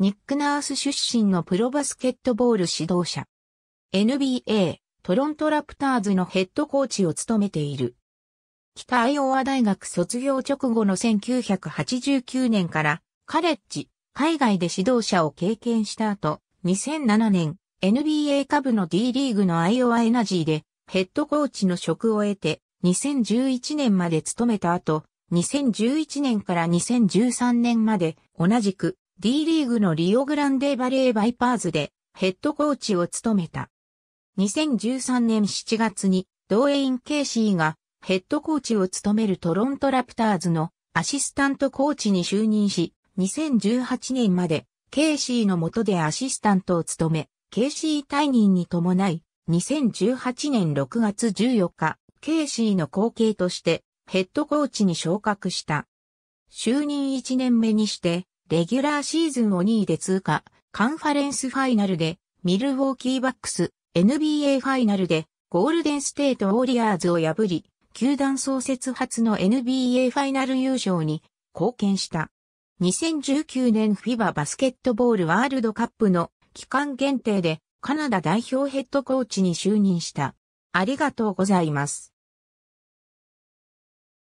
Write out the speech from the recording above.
ニック・ナース出身のプロバスケットボール指導者。NBA、トロントラプターズのヘッドコーチを務めている。北アイオワ大学卒業直後の1989年からカレッジ、海外で指導者を経験した後、2007年 NBA 下部の D リーグのアイオワエナジーでヘッドコーチの職を得て2011年まで務めた後、2011年から2013年まで同じく D リーグのリオグランデバレーバイパーズでヘッドコーチを務めた。2013年7月にドウェイン・ケイシーがヘッドコーチを務めるトロントラプターズのアシスタントコーチに就任し、2018年までケイシーの下でアシスタントを務め、ケイシー退任に伴い、2018年6月14日、ケイシーの後継としてヘッドコーチに昇格した。就任1年目にしてレギュラーシーズンを2位で通過、カンファレンスファイナルで、ミルウォーキーバックス、NBA ファイナルで、ゴールデンステートウォリアーズを破り、球団創設初の NBA ファイナル優勝に貢献した。2019年フィババスケットボールワールドカップの期間限定でカナダ代表ヘッドコーチに就任した。ありがとうございます。